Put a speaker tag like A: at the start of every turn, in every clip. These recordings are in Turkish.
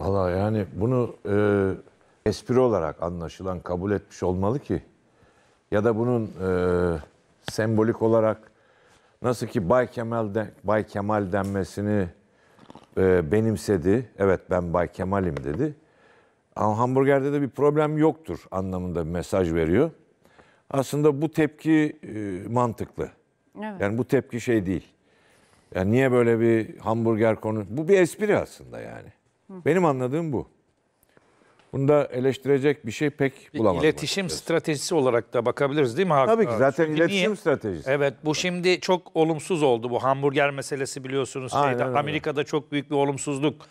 A: Valla yani bunu e, espri olarak anlaşılan kabul etmiş olmalı ki ya da bunun e, sembolik olarak nasıl ki Bay Kemal de, Bay Kemal denmesini e, benimsedi. Evet ben Bay Kemal'im dedi. Ama hamburgerde de bir problem yoktur anlamında bir mesaj veriyor. Aslında bu tepki e, mantıklı. Evet. Yani bu tepki şey değil. Yani niye böyle bir hamburger konu? Bu bir espri aslında yani. Benim anladığım bu. Bunda eleştirecek bir şey pek bulamadım.
B: İletişim açıkçası. stratejisi olarak da bakabiliriz değil mi Hakan? Tabii ki zaten Çünkü iletişim niye? stratejisi. Evet bu şimdi çok olumsuz oldu bu hamburger meselesi biliyorsunuz. Aynen, şeyde, öyle. Amerika'da çok büyük bir olumsuzluk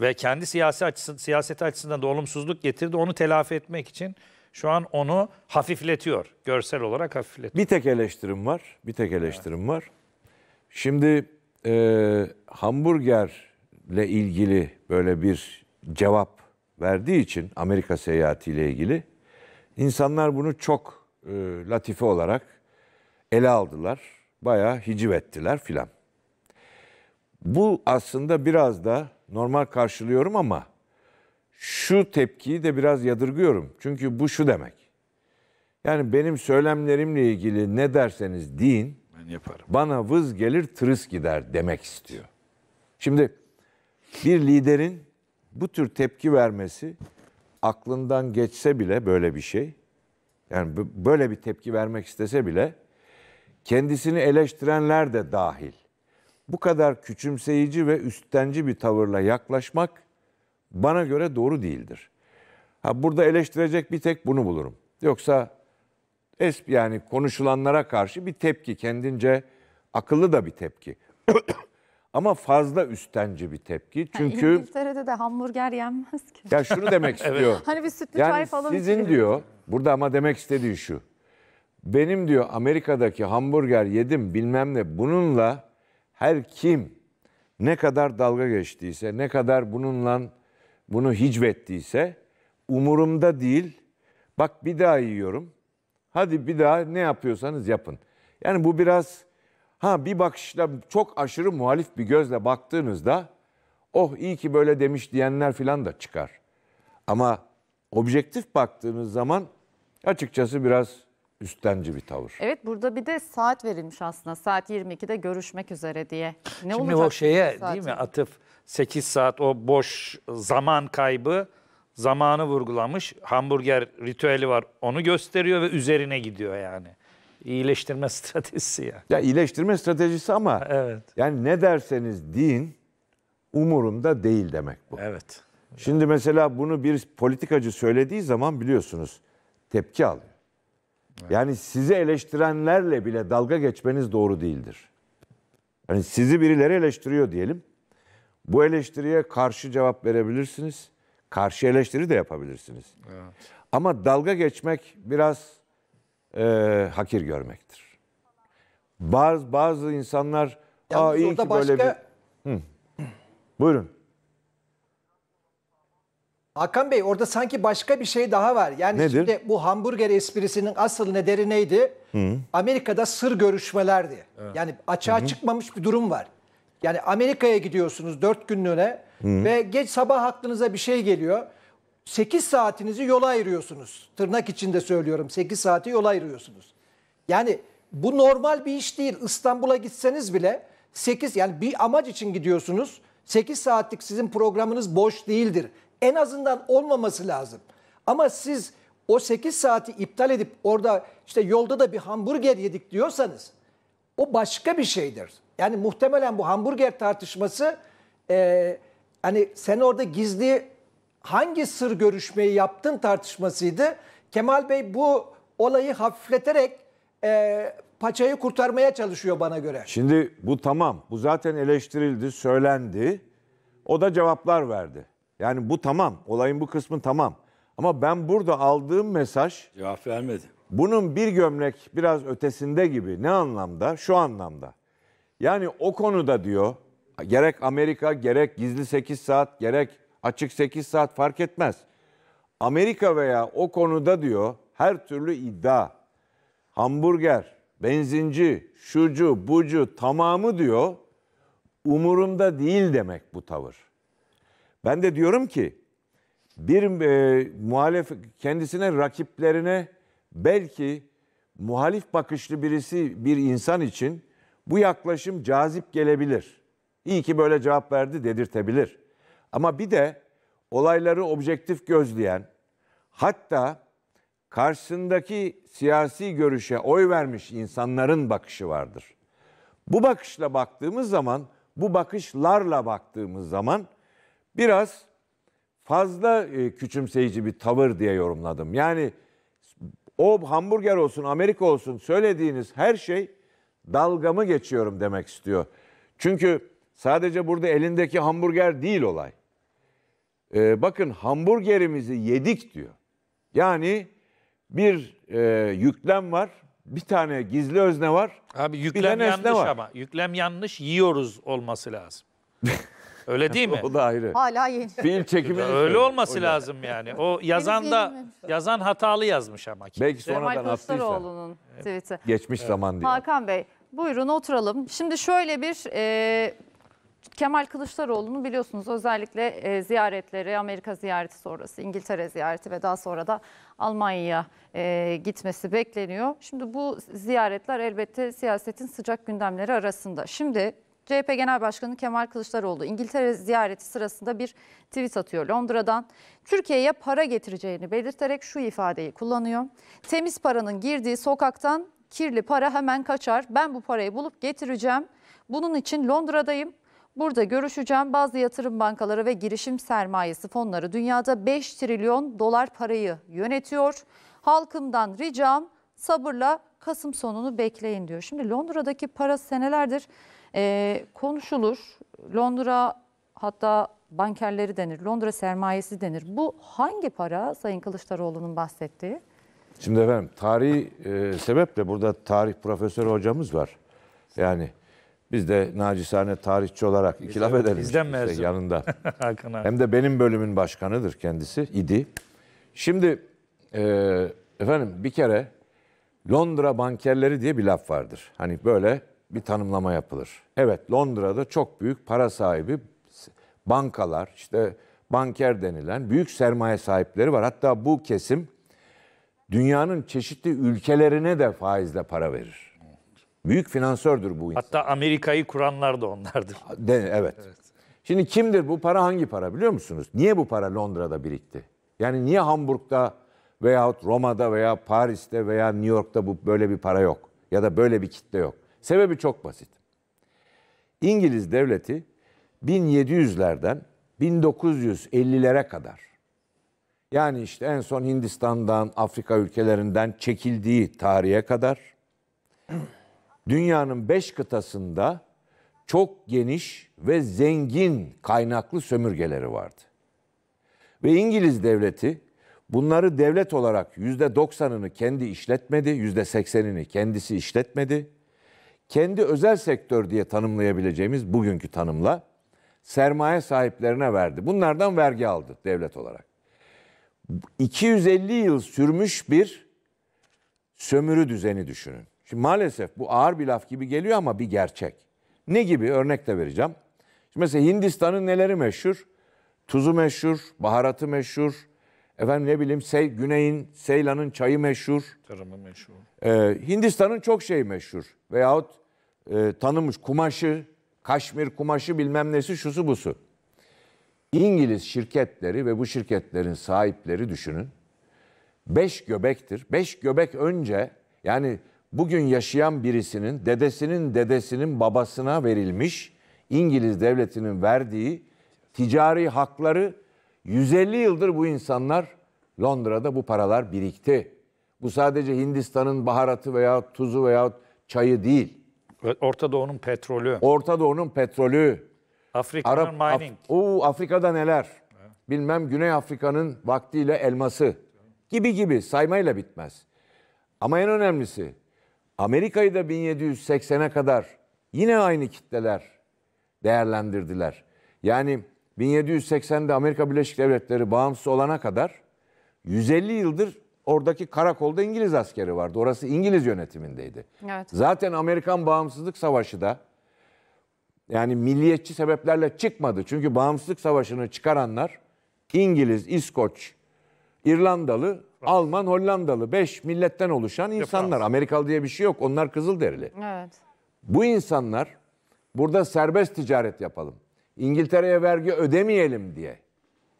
B: ve kendi siyasi açısından siyaset açısından da olumsuzluk getirdi. Onu telafi etmek için şu an onu hafifletiyor. Görsel olarak hafifletiyor.
A: Bir tek eleştirim var. Bir tek eleştirim evet. var. Şimdi e, hamburger ile ilgili böyle bir cevap verdiği için Amerika seyahatiyle ilgili insanlar bunu çok e, latife olarak ele aldılar. Bayağı hiciv ettiler filan. Bu aslında biraz da normal karşılıyorum ama şu tepkiyi de biraz yadırgıyorum. Çünkü bu şu demek. Yani benim söylemlerimle ilgili ne derseniz deyin. Ben yaparım. Bana vız gelir tırıs gider demek istiyor. Şimdi bir liderin bu tür tepki vermesi aklından geçse bile böyle bir şey. Yani böyle bir tepki vermek istese bile kendisini eleştirenler de dahil. Bu kadar küçümseyici ve üsttenci bir tavırla yaklaşmak bana göre doğru değildir. Ha burada eleştirecek bir tek bunu bulurum. Yoksa es yani konuşulanlara karşı bir tepki kendince akıllı da bir tepki. Ama fazla üstenci bir tepki. Çünkü yani
C: İngiltere'de de hamburger yenmez ki. Ya şunu demek istiyor. Hani bir sütlü yani çay falan sizin içelim. diyor.
A: Burada ama demek istediği şu. Benim diyor Amerika'daki hamburger yedim bilmem ne bununla her kim ne kadar dalga geçtiyse, ne kadar bununla bunu hicvettiyse umurumda değil. Bak bir daha yiyorum. Hadi bir daha ne yapıyorsanız yapın. Yani bu biraz Ha bir bakışla çok aşırı muhalif bir gözle baktığınızda oh iyi ki böyle demiş diyenler filan da çıkar. Ama objektif baktığınız zaman açıkçası biraz üstenci bir tavır.
C: Evet burada bir de saat verilmiş aslında. Saat 22'de görüşmek üzere diye. Ne Şimdi olacak o
A: şeye
B: değil mi Atıf 8 saat o boş zaman kaybı zamanı vurgulamış. Hamburger ritüeli var. Onu gösteriyor ve üzerine gidiyor yani. İyileştirme stratejisi ya.
A: Ya iyileştirme stratejisi ama evet. yani ne derseniz deyin umurumda değil demek bu. Evet. Şimdi mesela bunu bir politikacı söylediği zaman biliyorsunuz tepki alıyor. Yani sizi eleştirenlerle bile dalga geçmeniz doğru değildir. Yani sizi birileri eleştiriyor diyelim. Bu eleştiriye karşı cevap verebilirsiniz. Karşı eleştiri de yapabilirsiniz. Evet. Ama dalga geçmek biraz e, hakir görmektir. Bazı bazı insanlar Yalnız Aa, iyi ki başka... böyle bir... Hı. Buyurun.
D: Hakan Bey orada sanki başka bir şey daha var. Yani Nedir? şimdi bu hamburger esprisinin asıl nedeni neydi? Hı. Amerika'da sır görüşmelerdi. Evet. Yani açığa Hı. çıkmamış bir durum var. Yani Amerika'ya gidiyorsunuz dört günlüğüne Hı. ve geç sabah aklınıza bir şey geliyor. 8 saatinizi yola ayırıyorsunuz. Tırnak içinde söylüyorum 8 saati yola ayırıyorsunuz. Yani bu normal bir iş değil. İstanbul'a gitseniz bile 8 yani bir amaç için gidiyorsunuz. 8 saatlik sizin programınız boş değildir. En azından olmaması lazım. Ama siz o 8 saati iptal edip orada işte yolda da bir hamburger yedik diyorsanız o başka bir şeydir. Yani muhtemelen bu hamburger tartışması e, hani sen orada gizli hangi sır görüşmeyi yaptın tartışmasıydı. Kemal Bey bu olayı hafifleterek e, paçayı kurtarmaya çalışıyor bana göre.
A: Şimdi bu tamam. Bu zaten eleştirildi, söylendi. O da cevaplar verdi. Yani bu tamam. Olayın bu kısmı tamam. Ama ben burada aldığım mesaj... Cevap vermedi. Bunun bir gömlek biraz ötesinde gibi. Ne anlamda? Şu anlamda. Yani o konuda diyor, gerek Amerika, gerek gizli 8 saat, gerek Açık 8 saat fark etmez. Amerika veya o konuda diyor her türlü iddia. Hamburger, benzinci, şucu, bucu tamamı diyor umurumda değil demek bu tavır. Ben de diyorum ki bir e, muhalef kendisine rakiplerine belki muhalif bakışlı birisi bir insan için bu yaklaşım cazip gelebilir. İyi ki böyle cevap verdi dedirtebilir. Ama bir de olayları objektif gözleyen, hatta karşısındaki siyasi görüşe oy vermiş insanların bakışı vardır. Bu bakışla baktığımız zaman, bu bakışlarla baktığımız zaman biraz fazla e, küçümseyici bir tavır diye yorumladım. Yani o hamburger olsun, Amerika olsun söylediğiniz her şey dalgamı geçiyorum demek istiyor. Çünkü sadece burada elindeki hamburger değil olay e, bakın hamburgerimizi yedik diyor. Yani bir e, yüklem var, bir tane gizli özne var. Abi yüklem yanlış var. ama.
B: Yüklem yanlış yiyoruz olması lazım. Öyle değil mi? o da ayrı.
C: Hala yeni. Film
B: çekimi. Öyle olması Öyle. lazım yani. O yazan da yazan hatalı yazmış ama. Kimse. Belki sonradan attıysa.
C: tweet'i.
A: Geçmiş evet. zaman diye.
C: Hakan Bey buyurun oturalım. Şimdi şöyle bir e, Kemal Kılıçdaroğlu'nu biliyorsunuz özellikle e, ziyaretleri, Amerika ziyareti sonrası, İngiltere ziyareti ve daha sonra da Almanya'ya e, gitmesi bekleniyor. Şimdi bu ziyaretler elbette siyasetin sıcak gündemleri arasında. Şimdi CHP Genel Başkanı Kemal Kılıçdaroğlu İngiltere ziyareti sırasında bir tweet atıyor Londra'dan. Türkiye'ye para getireceğini belirterek şu ifadeyi kullanıyor. Temiz paranın girdiği sokaktan kirli para hemen kaçar. Ben bu parayı bulup getireceğim. Bunun için Londra'dayım. Burada görüşeceğim bazı yatırım bankaları ve girişim sermayesi fonları dünyada 5 trilyon dolar parayı yönetiyor. Halkımdan ricam sabırla Kasım sonunu bekleyin diyor. Şimdi Londra'daki para senelerdir e, konuşulur. Londra hatta bankerleri denir, Londra sermayesi denir. Bu hangi para Sayın Kılıçdaroğlu'nun bahsettiği?
A: Şimdi efendim tarihi e, sebeple burada tarih profesörü hocamız var. Yani biz de nacizane tarihçi olarak iki laf edelim. Bizden işte mezun. yanında. Hakan abi. Hem de benim bölümün başkanıdır kendisi, idi. Şimdi e, efendim bir kere Londra bankerleri diye bir laf vardır. Hani böyle bir tanımlama yapılır. Evet Londra'da çok büyük para sahibi bankalar, işte banker denilen büyük sermaye sahipleri var. Hatta bu kesim dünyanın çeşitli ülkelerine de faizle para verir. Büyük finansördür bu insan.
B: Hatta Amerika'yı kuranlar da onlardır.
A: De, evet. evet. Şimdi kimdir bu para hangi para biliyor musunuz? Niye bu para Londra'da birikti? Yani niye Hamburg'da veyahut Roma'da veya Paris'te veya New York'ta bu böyle bir para yok ya da böyle bir kitle yok. Sebebi çok basit. İngiliz devleti 1700'lerden 1950'lere kadar yani işte en son Hindistan'dan, Afrika ülkelerinden çekildiği tarihe kadar dünyanın beş kıtasında çok geniş ve zengin kaynaklı sömürgeleri vardı. Ve İngiliz devleti bunları devlet olarak yüzde doksanını kendi işletmedi, yüzde seksenini kendisi işletmedi. Kendi özel sektör diye tanımlayabileceğimiz bugünkü tanımla sermaye sahiplerine verdi. Bunlardan vergi aldı devlet olarak. 250 yıl sürmüş bir sömürü düzeni düşünün. Şimdi maalesef bu ağır bir laf gibi geliyor ama bir gerçek. Ne gibi örnek de vereceğim. Şimdi mesela Hindistan'ın neleri meşhur? Tuzu meşhur, baharatı meşhur. Efendim ne bileyim Sey, Güney'in, Seylan'ın çayı meşhur. Tarımı meşhur. Ee, Hindistan'ın çok şeyi meşhur. Veyahut e, tanımış kumaşı, Kaşmir kumaşı bilmem nesi şusu busu. İngiliz şirketleri ve bu şirketlerin sahipleri düşünün. Beş göbektir. Beş göbek önce yani bugün yaşayan birisinin dedesinin dedesinin babasına verilmiş İngiliz devletinin verdiği ticari hakları 150 yıldır bu insanlar Londra'da bu paralar birikti. Bu sadece Hindistan'ın baharatı veya tuzu veya çayı değil. Orta Doğu'nun petrolü. Orta Doğu'nun petrolü. Afrika'nın Arap, mining. Af, oo, Afrika'da neler? Bilmem Güney Afrika'nın vaktiyle elması gibi gibi saymayla bitmez. Ama en önemlisi Amerika'yı da 1780'e kadar yine aynı kitleler değerlendirdiler. Yani 1780'de Amerika Birleşik Devletleri bağımsız olana kadar 150 yıldır oradaki karakolda İngiliz askeri vardı. Orası İngiliz yönetimindeydi. Evet. Zaten Amerikan Bağımsızlık Savaşı da yani milliyetçi sebeplerle çıkmadı. Çünkü Bağımsızlık Savaşı'nı çıkaranlar İngiliz, İskoç, İrlandalı, Alman, Hollandalı. Beş milletten oluşan insanlar. Amerikalı diye bir şey yok. Onlar Kızılderili. Evet. Bu insanlar burada serbest ticaret yapalım. İngiltere'ye vergi ödemeyelim diye.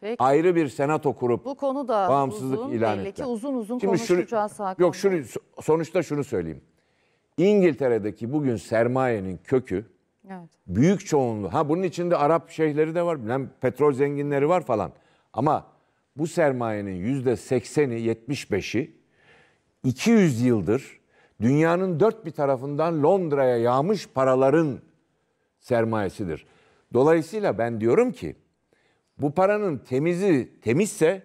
A: Peki. Ayrı bir senato kurup bu
C: konu da bağımsızlık uzun, ilan belli ki uzun uzun Şimdi konuşacağız şunu,
A: Yok şunu, sonuçta şunu söyleyeyim. İngiltere'deki bugün sermayenin kökü evet. büyük çoğunluğu. Ha bunun içinde Arap şeyhleri de var. Bilmem petrol zenginleri var falan. Ama bu sermayenin yüzde 80'i 75'i 200 yıldır dünyanın dört bir tarafından Londra'ya yağmış paraların sermayesidir. Dolayısıyla ben diyorum ki bu paranın temizi temizse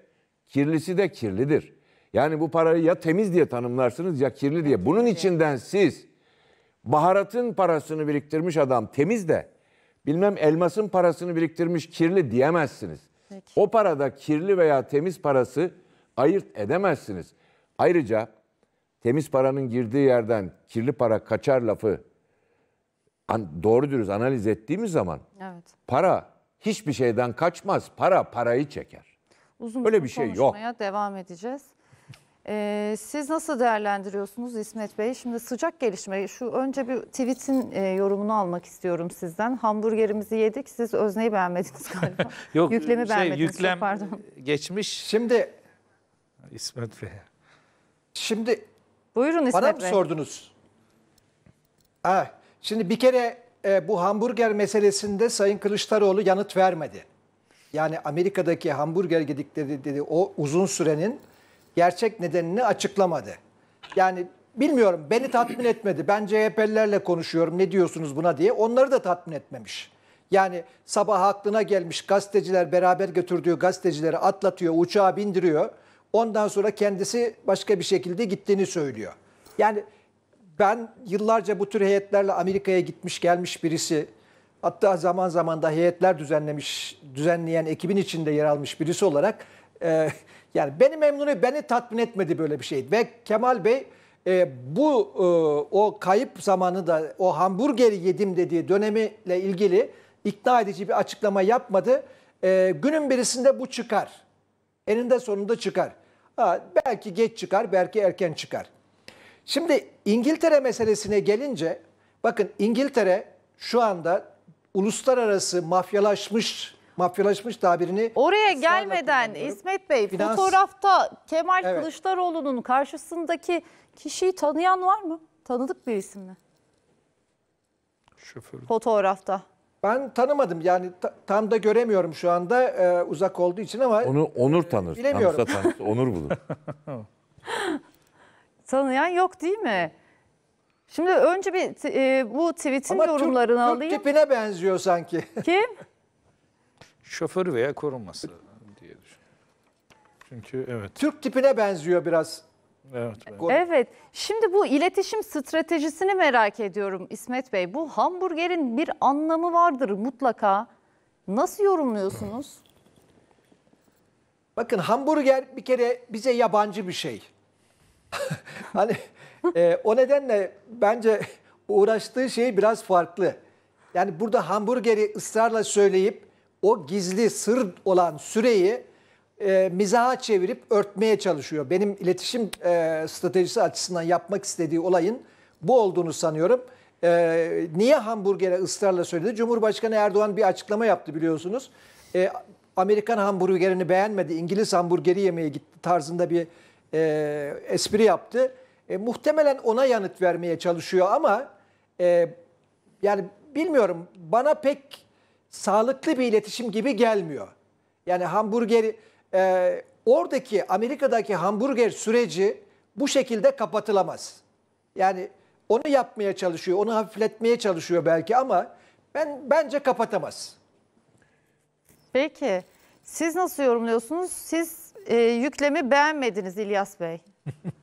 A: kirlisi de kirlidir. Yani bu parayı ya temiz diye tanımlarsınız ya kirli diye. Bunun içinden siz baharatın parasını biriktirmiş adam temiz de bilmem elmasın parasını biriktirmiş kirli diyemezsiniz. Peki. O parada kirli veya temiz parası ayırt edemezsiniz. Ayrıca temiz paranın girdiği yerden kirli para kaçar lafı doğru dürüst analiz ettiğimiz zaman evet. para hiçbir şeyden kaçmaz. Para parayı çeker.
C: Uzun Öyle bir şey yok. devam edeceğiz. Ee, siz nasıl değerlendiriyorsunuz İsmet Bey? Şimdi sıcak gelişme. Şu önce bir tweet'in e, yorumunu almak istiyorum sizden. Hamburgerimizi yedik. Siz özneyi beğenmediniz galiba.
D: Yok, Yüklemi şey, beğenmediniz. Yüklem Çok pardon. geçmiş. Şimdi İsmet Bey. Şimdi Buyurun İsmet bana mı Bey. sordunuz? Ha, şimdi bir kere e, bu hamburger meselesinde Sayın Kılıçdaroğlu yanıt vermedi. Yani Amerika'daki hamburger yedikleri dedi o uzun sürenin gerçek nedenini açıklamadı. Yani bilmiyorum beni tatmin etmedi. Ben CHP'lilerle konuşuyorum ne diyorsunuz buna diye onları da tatmin etmemiş. Yani sabah aklına gelmiş gazeteciler beraber götürdüğü gazetecileri atlatıyor, uçağa bindiriyor. Ondan sonra kendisi başka bir şekilde gittiğini söylüyor. Yani ben yıllarca bu tür heyetlerle Amerika'ya gitmiş gelmiş birisi, hatta zaman zaman da heyetler düzenlemiş, düzenleyen ekibin içinde yer almış birisi olarak e, yani beni memnun beni tatmin etmedi böyle bir şey. Ve Kemal Bey e, bu e, o kayıp zamanı da o hamburgeri yedim dediği dönemiyle ilgili ikna edici bir açıklama yapmadı. E, günün birisinde bu çıkar. Eninde sonunda çıkar. Ha, belki geç çıkar, belki erken çıkar. Şimdi İngiltere meselesine gelince bakın İngiltere şu anda uluslararası mafyalaşmış mafyalaşmış tabirini... Oraya
C: gelmeden İsmet Bey Finans... fotoğrafta Kemal evet. Kılıçdaroğlu'nun karşısındaki kişiyi tanıyan var mı? Tanıdık bir
D: isim mi? Şoför. Fotoğrafta. Ben tanımadım yani tam da göremiyorum şu anda e, uzak olduğu için ama... Onu Onur e, tanır. E, bilemiyorum. Tanırsa tanırsa Onur
C: bulur. Tanıyan yok değil mi? Şimdi önce bir e, bu tweetin ama yorumlarını Türk, alayım. Ama tipine benziyor sanki. Kim?
B: şoför veya koruması diye düşünüyorum. Çünkü evet.
D: Türk tipine benziyor biraz. Evet. Ben.
C: Evet. Şimdi bu iletişim stratejisini merak ediyorum İsmet Bey. Bu hamburgerin bir anlamı vardır mutlaka.
D: Nasıl yorumluyorsunuz? Bakın hamburger bir kere bize yabancı bir şey. hani e, o nedenle bence uğraştığı şey biraz farklı. Yani burada hamburgeri ısrarla söyleyip o gizli sır olan süreyi e, mizaha çevirip örtmeye çalışıyor. Benim iletişim e, stratejisi açısından yapmak istediği olayın bu olduğunu sanıyorum. E, niye hamburgere ısrarla söyledi? Cumhurbaşkanı Erdoğan bir açıklama yaptı biliyorsunuz. E, Amerikan hamburgerini beğenmedi, İngiliz hamburgeri yemeye gitti tarzında bir e, espri yaptı. E, muhtemelen ona yanıt vermeye çalışıyor ama e, yani bilmiyorum bana pek sağlıklı bir iletişim gibi gelmiyor. Yani hamburger e, oradaki Amerika'daki hamburger süreci bu şekilde kapatılamaz. Yani onu yapmaya çalışıyor, onu hafifletmeye çalışıyor belki ama ben bence kapatamaz.
C: Peki. Siz nasıl yorumluyorsunuz? Siz e, yüklemi beğenmediniz İlyas Bey.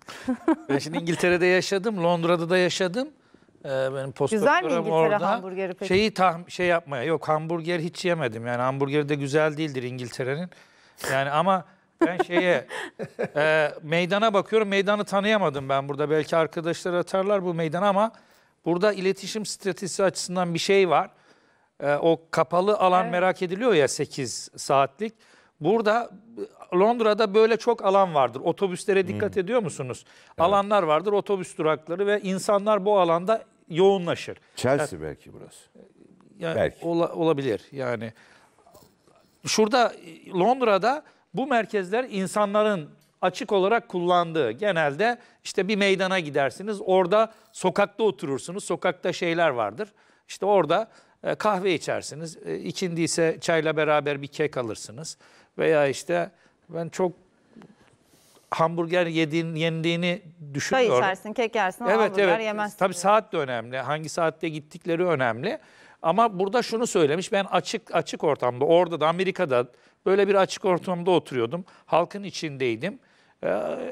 B: ben şimdi İngiltere'de yaşadım, Londra'da da yaşadım. Ee, benim postdoktoram orada. hamburgeri peki? Şeyi tam şey yapmaya. Yok hamburger hiç yemedim. Yani hamburgeri de güzel değildir İngiltere'nin. Yani ama ben şeye e, meydana bakıyorum. Meydanı tanıyamadım ben burada. Belki arkadaşlar atarlar bu meydan ama burada iletişim stratejisi açısından bir şey var. E, o kapalı alan evet. merak ediliyor ya 8 saatlik. Burada Londra'da böyle çok alan vardır. Otobüslere dikkat hmm. ediyor musunuz? Evet. Alanlar vardır, otobüs durakları ve insanlar bu alanda yoğunlaşır. Chelsea yani, belki burası. Yani belki. Ola, olabilir yani. Şurada Londra'da bu merkezler insanların açık olarak kullandığı genelde işte bir meydana gidersiniz. Orada sokakta oturursunuz. Sokakta şeyler vardır. İşte orada e, kahve içersiniz. E, ikindiyse çayla beraber bir kek alırsınız. Veya işte ben çok hamburger yediğin, yendiğini düşünmüyorum. Çay
C: içersin, kek yersin, evet, evet. yemezsin.
B: Tabii saat de önemli. Hangi saatte gittikleri önemli. Ama burada şunu söylemiş. Ben açık açık ortamda, orada da Amerika'da böyle bir açık ortamda oturuyordum. Halkın içindeydim. Ee,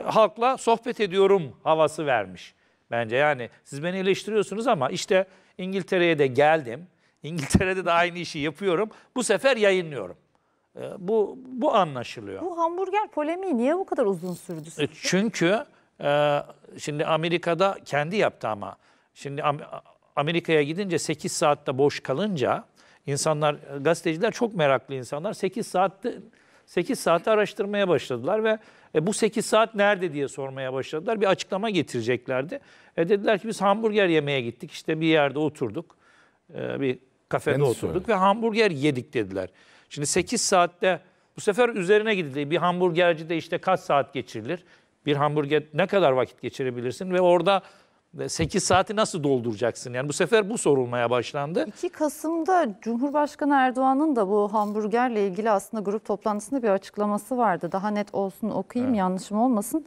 B: halkla sohbet ediyorum havası vermiş bence. Yani siz beni eleştiriyorsunuz ama işte İngiltere'ye de geldim. İngiltere'de de aynı işi yapıyorum. Bu sefer yayınlıyorum. Ee, bu bu anlaşılıyor.
C: Bu hamburger polemiği niye bu kadar uzun sürdü? E,
B: sizce? Çünkü ee, şimdi Amerika'da kendi yaptı ama. Şimdi Amerika'ya gidince 8 saatte boş kalınca insanlar, gazeteciler çok meraklı insanlar. 8 saatte 8 saati araştırmaya başladılar ve e, bu 8 saat nerede diye sormaya başladılar. Bir açıklama getireceklerdi. E, dediler ki biz hamburger yemeye gittik. İşte bir yerde oturduk. E, bir kafede ben oturduk söyle. ve hamburger yedik dediler. Şimdi 8 saatte bu sefer üzerine gidildi. Bir hamburgerci de işte kaç saat geçirilir? bir hamburger ne kadar vakit geçirebilirsin ve orada 8 e, saati nasıl dolduracaksın? Yani bu sefer bu sorulmaya başlandı.
C: 2 Kasım'da Cumhurbaşkanı Erdoğan'ın da bu hamburgerle ilgili aslında grup toplantısında bir açıklaması vardı. Daha net olsun okuyayım evet. yanlışım olmasın.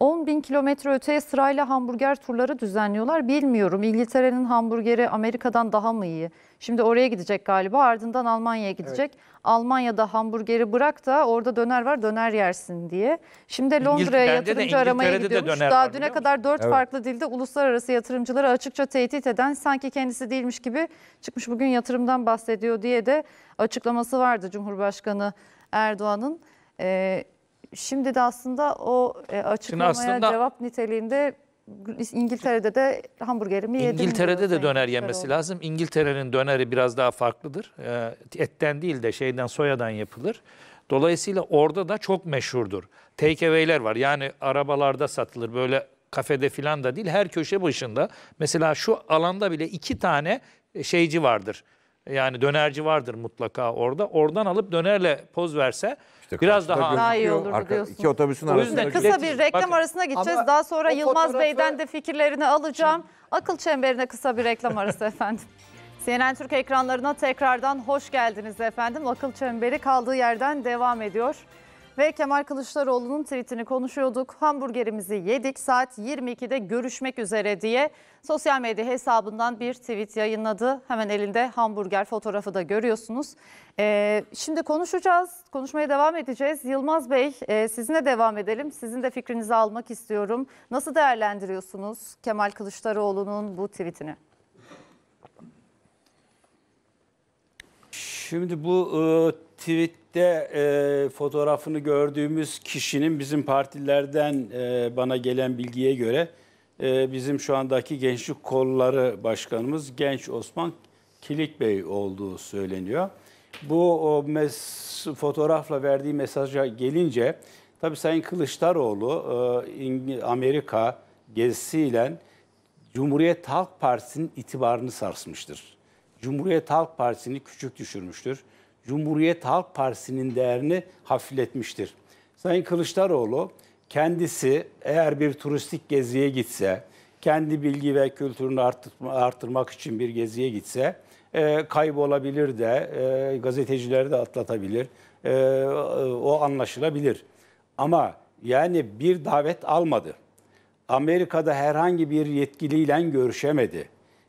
C: 10 bin kilometre öteye sırayla hamburger turları düzenliyorlar. Bilmiyorum İngiltere'nin hamburgeri Amerika'dan daha mı iyi? Şimdi oraya gidecek galiba ardından Almanya'ya gidecek. Evet. Almanya'da hamburgeri bırak da orada döner var döner yersin diye. Şimdi Londra'ya yatırımcı aramaya gidiyormuş. Daha var, düne kadar dört evet. farklı dilde uluslararası yatırımcılara açıkça tehdit eden sanki kendisi değilmiş gibi çıkmış bugün yatırımdan bahsediyor diye de açıklaması vardı Cumhurbaşkanı Erdoğan'ın. Ee, Şimdi de aslında o e, açıklamaya aslında, cevap niteliğinde İngiltere'de de hamburgerimi yedim. İngiltere'de de döner yemesi oldu.
B: lazım. İngiltere'nin döneri biraz daha farklıdır. E, etten değil de şeyden soyadan yapılır. Dolayısıyla orada da çok meşhurdur. Takeaway'ler var. Yani arabalarda satılır. Böyle kafede filan da değil. Her köşe başında. Mesela şu alanda bile iki tane şeyci vardır yani dönerci vardır mutlaka orada. Oradan alıp dönerle poz verse İşte biraz daha Daha iyi olurdu Arka, diyorsun. iki otobüsün arasında. Kısa bir reklam Bakın.
C: arasına gideceğiz. Daha sonra Yılmaz fotoğrafı- Bey'den de fikirlerini alacağım. Akıl çemberine kısa bir reklam arası efendim. CNN Türk ekranlarına tekrardan hoş geldiniz efendim. Akıl çemberi kaldığı yerden devam ediyor ve Kemal Kılıçdaroğlu'nun tweetini konuşuyorduk. Hamburgerimizi yedik saat 22'de görüşmek üzere diye sosyal medya hesabından bir tweet yayınladı. Hemen elinde hamburger fotoğrafı da görüyorsunuz. Ee, şimdi konuşacağız, konuşmaya devam edeceğiz. Yılmaz Bey e, sizinle devam edelim. Sizin de fikrinizi almak istiyorum. Nasıl değerlendiriyorsunuz Kemal Kılıçdaroğlu'nun bu tweetini?
E: Şimdi bu e, tweette e, fotoğrafını gördüğümüz kişinin bizim partilerden e, bana gelen bilgiye göre e, bizim şu andaki gençlik kolları başkanımız Genç Osman Kilik Bey olduğu söyleniyor. Bu o mes fotoğrafla verdiği mesaja gelince tabii Sayın Kılıçdaroğlu e, Amerika gezisiyle Cumhuriyet Halk Partisi'nin itibarını sarsmıştır. Cumhuriyet Halk Partisi'ni küçük düşürmüştür. Cumhuriyet Halk Partisi'nin değerini hafifletmiştir. Sayın Kılıçdaroğlu kendisi eğer bir turistik geziye gitse, kendi bilgi ve kültürünü arttırmak için bir geziye gitse e, kaybolabilir de e, gazetecileri de atlatabilir. E, o anlaşılabilir. Ama yani bir davet almadı. Amerika'da herhangi bir yetkiliyle görüşemedi.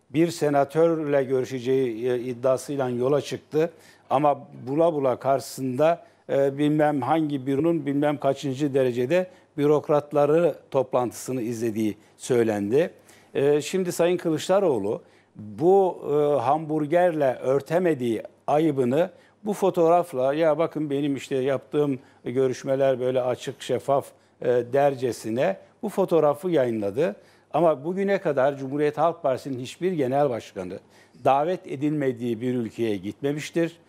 E: Bir senatörle görüşeceği e, iddiasıyla yola çıktı ama bula bula karşısında e, bilmem hangi büronun bilmem kaçıncı derecede bürokratları toplantısını izlediği söylendi. E, şimdi Sayın Kılıçdaroğlu bu e, hamburgerle örtemediği ayıbını bu fotoğrafla ya bakın benim işte yaptığım görüşmeler böyle açık şeffaf e, dercesine bu fotoğrafı yayınladı. Ama bugüne kadar Cumhuriyet Halk Partisi'nin hiçbir genel başkanı davet edilmediği bir ülkeye gitmemiştir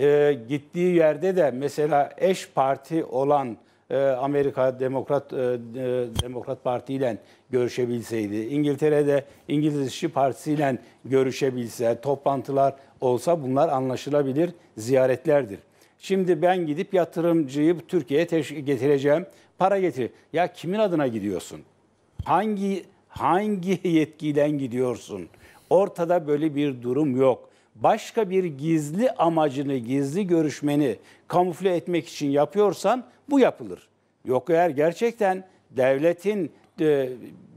E: e, gittiği yerde de mesela eş parti olan e, Amerika Demokrat e, e, Demokrat Parti ile görüşebilseydi, İngiltere'de İngiliz İşçi Partisi ile görüşebilse, toplantılar olsa bunlar anlaşılabilir ziyaretlerdir. Şimdi ben gidip yatırımcıyı Türkiye'ye getireceğim, para getir. Ya kimin adına gidiyorsun? Hangi hangi yetkiden gidiyorsun? Ortada böyle bir durum yok başka bir gizli amacını, gizli görüşmeni kamufle etmek için yapıyorsan bu yapılır. Yok eğer gerçekten devletin e,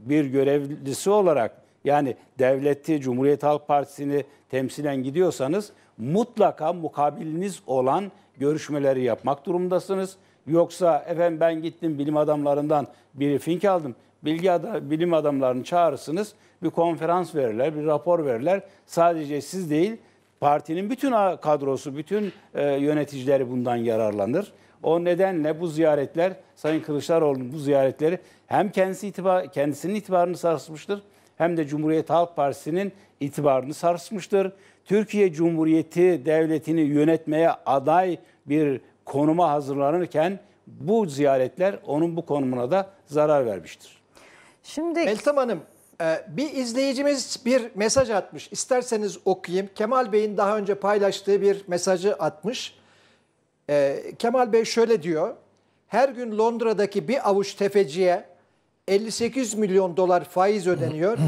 E: bir görevlisi olarak yani devleti, Cumhuriyet Halk Partisi'ni temsilen gidiyorsanız mutlaka mukabiliniz olan görüşmeleri yapmak durumdasınız. Yoksa efendim ben gittim bilim adamlarından briefing aldım. Bilgi ad- bilim adamlarını çağırırsınız. Bir konferans verirler, bir rapor verirler. Sadece siz değil, Partinin bütün kadrosu, bütün e, yöneticileri bundan yararlanır. O nedenle bu ziyaretler, Sayın Kılıçdaroğlu'nun bu ziyaretleri hem kendisi itibar, kendisinin itibarını sarsmıştır, hem de Cumhuriyet Halk Partisi'nin itibarını sarsmıştır. Türkiye Cumhuriyeti devletini yönetmeye aday bir konuma hazırlanırken bu ziyaretler onun bu konumuna
D: da zarar vermiştir. Şimdi Meltem Hanım ee, bir izleyicimiz bir mesaj atmış. İsterseniz okuyayım. Kemal Bey'in daha önce paylaştığı bir mesajı atmış. Ee, Kemal Bey şöyle diyor. Her gün Londra'daki bir avuç tefeciye 58 milyon dolar faiz ödeniyor.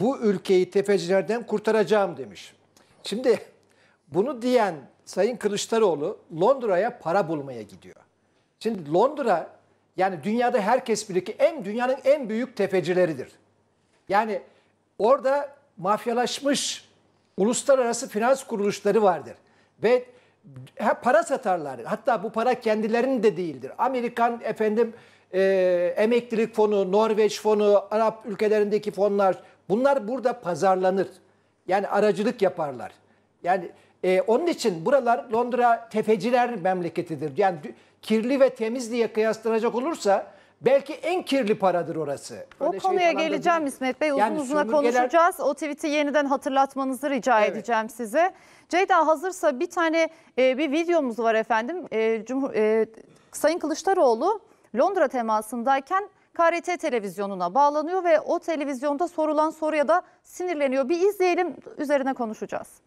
D: Bu ülkeyi tefecilerden kurtaracağım demiş. Şimdi bunu diyen Sayın Kılıçdaroğlu Londra'ya para bulmaya gidiyor. Şimdi Londra yani dünyada herkes bilir ki en dünyanın en büyük tefecileridir. Yani orada mafyalaşmış uluslararası finans kuruluşları vardır. Ve para satarlar. Hatta bu para kendilerinin de değildir. Amerikan efendim e, emeklilik fonu, Norveç fonu, Arap ülkelerindeki fonlar bunlar burada pazarlanır. Yani aracılık yaparlar. Yani e, onun için buralar Londra tefeciler memleketidir. Yani kirli ve temiz diye kıyaslanacak olursa Belki en kirli paradır orası. Öyle o şey konuya şey geleceğim değil.
C: İsmet Bey. Uzun yani uzuna sömürgeler... konuşacağız. O tweet'i yeniden hatırlatmanızı rica evet. edeceğim size. Ceyda hazırsa bir tane e, bir videomuz var efendim. E, Cumhur, e, Sayın Kılıçdaroğlu Londra temasındayken KRT televizyonuna bağlanıyor ve o televizyonda sorulan soruya da sinirleniyor. Bir izleyelim üzerine konuşacağız.